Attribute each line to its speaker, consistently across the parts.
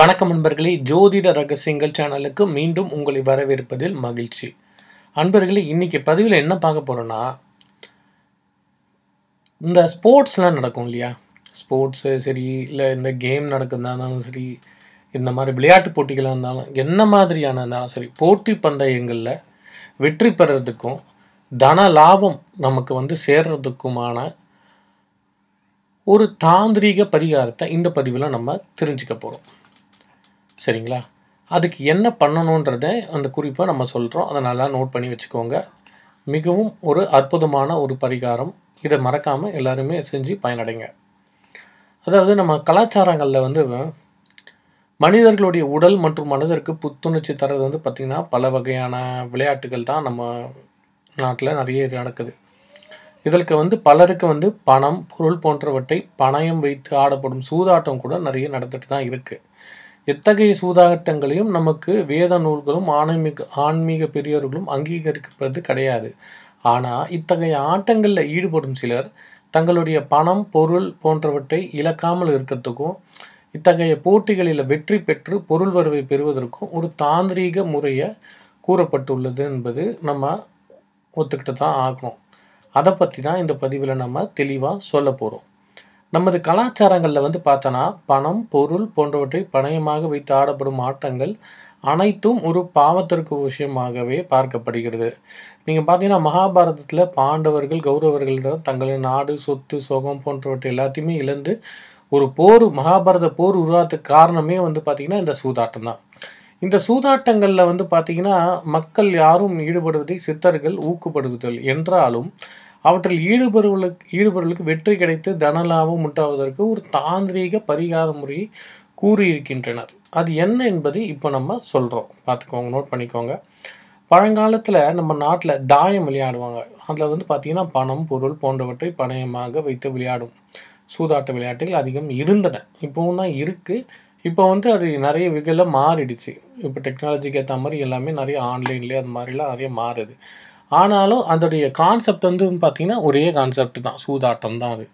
Speaker 1: வணக்கம் நண்பர்களே ஜோதிட ரகசியங்கள் சேனலுக்கு மீண்டும் உங்களை வரவேற்பதில் மகிழ்ச்சி அன்பர்களே இன்னைக்கு பதிவில் என்ன பார்க்க போகிறோன்னா இந்த ஸ்போர்ட்ஸ்லாம் நடக்கும் இல்லையா ஸ்போர்ட்ஸு சரி இல்லை இந்த கேம் நடக்குதுனாலும் இருந்தாலும் சரி இந்த மாதிரி விளையாட்டு போட்டிகளாக இருந்தாலும் என்ன மாதிரியான இருந்தாலும் சரி போட்டி பந்தயங்களில் வெற்றி பெறதுக்கும் தன லாபம் நமக்கு வந்து சேர்றதுக்குமான ஒரு தாந்திரீக பரிகாரத்தை இந்த பதிவில் நம்ம தெரிஞ்சுக்க போகிறோம் சரிங்களா அதுக்கு என்ன பண்ணணுன்றத அந்த குறிப்பை நம்ம சொல்கிறோம் அதை நல்லா நோட் பண்ணி வச்சுக்கோங்க மிகவும் ஒரு அற்புதமான ஒரு பரிகாரம் இதை மறக்காமல் எல்லாருமே செஞ்சு பயனடைங்க அதாவது நம்ம கலாச்சாரங்களில் வந்து மனிதர்களுடைய உடல் மற்றும் மனிதருக்கு புத்துணர்ச்சி தரது வந்து பார்த்திங்கன்னா பல வகையான விளையாட்டுகள் தான் நம்ம நாட்டில் நிறைய நடக்குது இதற்கு வந்து பலருக்கு வந்து பணம் பொருள் போன்றவற்றை பணயம் வைத்து ஆடப்படும் சூதாட்டம் கூட நிறைய நடந்துட்டு தான் இருக்குது எத்தகைய சூதாட்டங்களையும் நமக்கு வேத நூல்களும் ஆன்மீக ஆன்மீக பெரியோர்களும் அங்கீகரிக்கப்படுறது கிடையாது ஆனால் இத்தகைய ஆட்டங்களில் ஈடுபடும் சிலர் தங்களுடைய பணம் பொருள் போன்றவற்றை இழக்காமல் இருக்கிறதுக்கும் இத்தகைய போட்டிகளில் வெற்றி பெற்று பொருள் வரவை பெறுவதற்கும் ஒரு தாந்திரீக முறையை கூறப்பட்டுள்ளது என்பது நம்ம ஒத்துக்கிட்டு தான் ஆகணும் அதை பற்றி தான் இந்த பதிவில் நம்ம தெளிவாக சொல்ல போகிறோம் நமது கலாச்சாரங்களில் வந்து பார்த்தோன்னா பணம் பொருள் போன்றவற்றை பணயமாக வைத்து ஆடப்படும் ஆட்டங்கள் அனைத்தும் ஒரு பாவத்திற்கு விஷயமாகவே பார்க்கப்படுகிறது நீங்கள் பார்த்தீங்கன்னா மகாபாரதத்தில் பாண்டவர்கள் கௌரவர்களிடம் தங்களின் நாடு சொத்து சோகம் போன்றவற்றை எல்லாத்தையுமே இழந்து ஒரு போர் மகாபாரத போர் உருவாத்துக்கு காரணமே வந்து பார்த்திங்கன்னா இந்த சூதாட்டம் தான் இந்த சூதாட்டங்களில் வந்து பார்த்திங்கன்னா மக்கள் யாரும் ஈடுபடுவதை சித்தர்கள் ஊக்கப்படுவதில் என்றாலும் அவற்றில் ஈடுபடுவர்களுக்கு ஈடுபடுவர்களுக்கு வெற்றி கிடைத்து தன லாபம் உண்டாவதற்கு ஒரு தாந்திரீக பரிகார முறையை கூறியிருக்கின்றனர் அது என்ன என்பது இப்போ நம்ம சொல்கிறோம் பார்த்துக்கோங்க நோட் பண்ணிக்கோங்க பழங்காலத்தில் நம்ம நாட்டில் தாயம் விளையாடுவாங்க அதில் வந்து பார்த்திங்கன்னா பணம் பொருள் போன்றவற்றை பணயமாக வைத்து விளையாடும் சூதாட்ட விளையாட்டுகள் அதிகம் இருந்தன இப்போவும் தான் இருக்குது இப்போ வந்து அது நிறைய வகையில் மாறிடுச்சு இப்போ டெக்னாலஜிக்கு ஏற்ற மாதிரி எல்லாமே நிறைய ஆன்லைன்லேயே அது மாதிரிலாம் நிறைய மாறுது ஆனாலும் அதோடைய கான்செப்ட் வந்து பார்த்திங்கன்னா ஒரே கான்செப்ட் தான் சூதாட்டம் தான் அது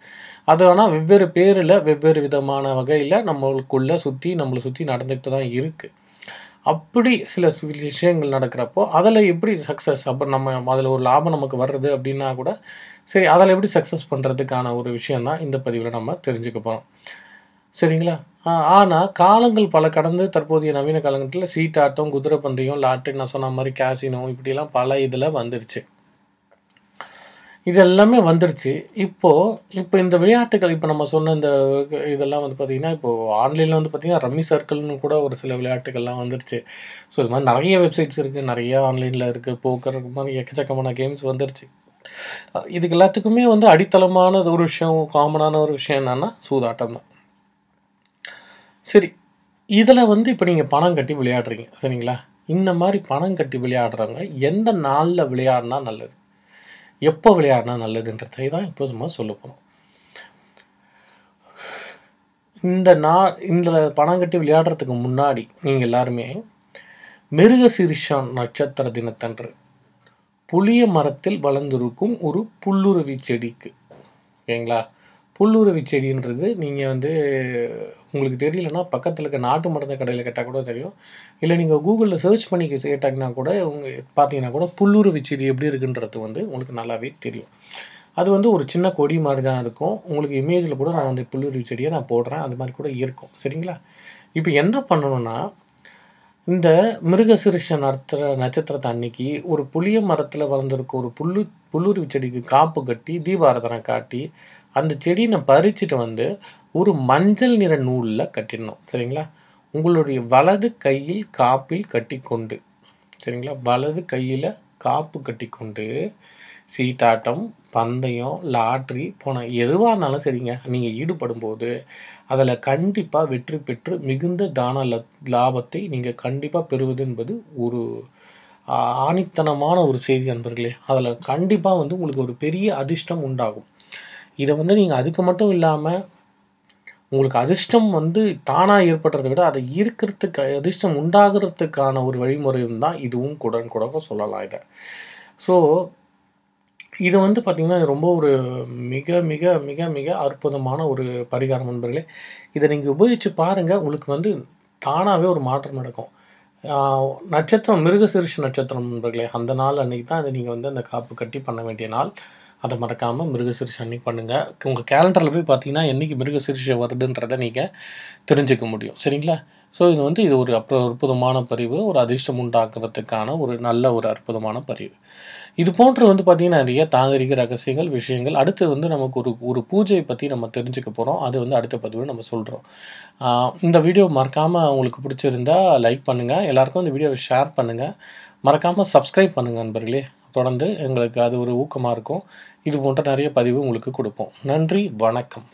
Speaker 1: அது ஆனால் வெவ்வேறு பேரில் வெவ்வேறு விதமான வகையில் நம்மளுக்குள்ளே சுற்றி நம்மளை சுற்றி நடந்துக்கிட்டு தான் இருக்குது அப்படி சில விஷயங்கள் நடக்கிறப்போ அதில் எப்படி சக்ஸஸ் அப்போ நம்ம அதில் ஒரு லாபம் நமக்கு வர்றது அப்படின்னா கூட சரி அதில் எப்படி சக்ஸஸ் பண்ணுறதுக்கான ஒரு விஷயம் தான் இந்த பதிவில் நம்ம தெரிஞ்சுக்க போகிறோம் சரிங்களா ஆனால் காலங்கள் பல கடந்து தற்போதைய நவீன காலகட்டத்தில் சீட்டாட்டம் குதிரை பந்தயம் லாட்ரி நான் சொன்ன மாதிரி கேசினோ இப்படிலாம் பல இதில் வந்துருச்சு இது எல்லாமே வந்துருச்சு இப்போது இப்போ இந்த விளையாட்டுகள் இப்போ நம்ம சொன்ன இந்த இதெல்லாம் வந்து பார்த்திங்கன்னா இப்போது ஆன்லைனில் வந்து பார்த்திங்கன்னா ரம்மி சர்க்கிள்னு கூட ஒரு சில விளையாட்டுகள்லாம் வந்துருச்சு ஸோ இது மாதிரி நிறைய வெப்சைட்ஸ் இருக்குது நிறைய ஆன்லைனில் இருக்குது போக்கர் மாதிரி எக்கச்சக்கமான கேம்ஸ் வந்துருச்சு இதுக்கு எல்லாத்துக்குமே வந்து அடித்தளமான ஒரு விஷயம் காமனான ஒரு விஷயம் என்னென்னா சூதாட்டம் தான் சரி இதில் வந்து இப்போ நீங்கள் பணம் கட்டி விளையாடுறீங்க சரிங்களா இந்த மாதிரி பணம் கட்டி விளையாடுறவங்க எந்த நாளில் விளையாடினா நல்லது எப்போ விளையாடினா நல்லதுன்றதை தான் இப்போ சும்மா சொல்ல போகிறோம் இந்த நா இந்த பணம் கட்டி விளையாடுறதுக்கு முன்னாடி நீங்கள் எல்லாருமே மிருகசீரிஷம் நட்சத்திர தினத்தன்று புளிய மரத்தில் வளர்ந்திருக்கும் ஒரு புல்லுருவி செடிக்கு ஓகேங்களா புல்லுருவி செடின்றது நீங்கள் வந்து உங்களுக்கு தெரியலன்னா பக்கத்தில் இருக்க நாட்டு மருந்து கடையில் கேட்டால் கூட தெரியும் இல்லை நீங்கள் கூகுளில் சர்ச் பண்ணி கேட்டாங்கன்னா கூட உங்கள் பார்த்தீங்கன்னா கூட புல்லுருவி செடி எப்படி இருக்குன்றது வந்து உங்களுக்கு நல்லாவே தெரியும் அது வந்து ஒரு சின்ன கொடி மாதிரி தான் இருக்கும் உங்களுக்கு இமேஜில் கூட நான் அந்த புல்லுருவி செடியை நான் போடுறேன் அது மாதிரி கூட இருக்கும் சரிங்களா இப்போ என்ன பண்ணணும்னா இந்த மிருகசிருஷ நட்சத்திர நட்சத்திரத்தை அன்னைக்கு ஒரு புளிய மரத்தில் வளர்ந்துருக்க ஒரு புல்லு புல்லுருவி செடிக்கு காப்பு கட்டி தீபாரதனை காட்டி அந்த செடியை நான் பறிச்சுட்டு வந்து ஒரு மஞ்சள் நிற நூலில் கட்டிடணும் சரிங்களா உங்களுடைய வலது கையில் காப்பில் கட்டிக்கொண்டு சரிங்களா வலது கையில் காப்பு கட்டிக்கொண்டு சீட்டாட்டம் பந்தயம் லாட்ரி போன எதுவாக இருந்தாலும் சரிங்க நீங்கள் ஈடுபடும் போது அதில் கண்டிப்பாக வெற்றி பெற்று மிகுந்த தான லாபத்தை நீங்கள் கண்டிப்பாக பெறுவது என்பது ஒரு ஆணித்தனமான ஒரு செய்தி அன்பர்களே அதில் கண்டிப்பாக வந்து உங்களுக்கு ஒரு பெரிய அதிர்ஷ்டம் உண்டாகும் இதை வந்து நீங்கள் அதுக்கு மட்டும் இல்லாமல் உங்களுக்கு அதிர்ஷ்டம் வந்து தானாக ஏற்படுறதை விட அதை ஈர்க்கிறதுக்கு அதிர்ஷ்டம் உண்டாகிறதுக்கான ஒரு வழிமுறையும் தான் இதுவும் குடன் கூட சொல்லலாம் இதை ஸோ இது வந்து பார்த்திங்கன்னா ரொம்ப ஒரு மிக மிக மிக மிக அற்புதமான ஒரு பரிகாரம் நண்பர்களே இதை நீங்கள் உபயோகித்து பாருங்கள் உங்களுக்கு வந்து தானாகவே ஒரு மாற்றம் நடக்கும் நட்சத்திரம் மிருகசிருஷ நட்சத்திரம் நண்பர்களே அந்த நாள் அன்றைக்கி தான் அதை நீங்கள் வந்து அந்த காப்பு கட்டி பண்ண வேண்டிய நாள் அதை மறக்காமல் மிருகசிரிஷை அன்றைக்கி பண்ணுங்கள் உங்கள் கேலண்டரில் போய் பார்த்தீங்கன்னா என்றைக்கு மிருகசிரிஷை வருதுன்றதை நீங்கள் தெரிஞ்சுக்க முடியும் சரிங்களா ஸோ இது வந்து இது ஒரு அப்புறம் அற்புதமான பதிவு ஒரு அதிர்ஷ்டம் உண்டாக்குறதுக்கான ஒரு நல்ல ஒரு அற்புதமான பதிவு இது போன்று வந்து பார்த்திங்கன்னா நிறைய தாந்திரிக ரகசியங்கள் விஷயங்கள் அடுத்து வந்து நமக்கு ஒரு ஒரு பூஜையை பற்றி நம்ம தெரிஞ்சுக்க போகிறோம் அது வந்து அடுத்த பதிவு நம்ம சொல்கிறோம் இந்த வீடியோ மறக்காமல் உங்களுக்கு பிடிச்சிருந்தா லைக் பண்ணுங்கள் எல்லாேருக்கும் இந்த வீடியோவை ஷேர் பண்ணுங்கள் மறக்காமல் சப்ஸ்கிரைப் பண்ணுங்கள் நண்பர்களே தொடர்ந்து எங்களுக்கு அது ஒரு ஊக்கமாக இருக்கும் இது போன்ற நிறைய பதிவு உங்களுக்கு கொடுப்போம் நன்றி வணக்கம்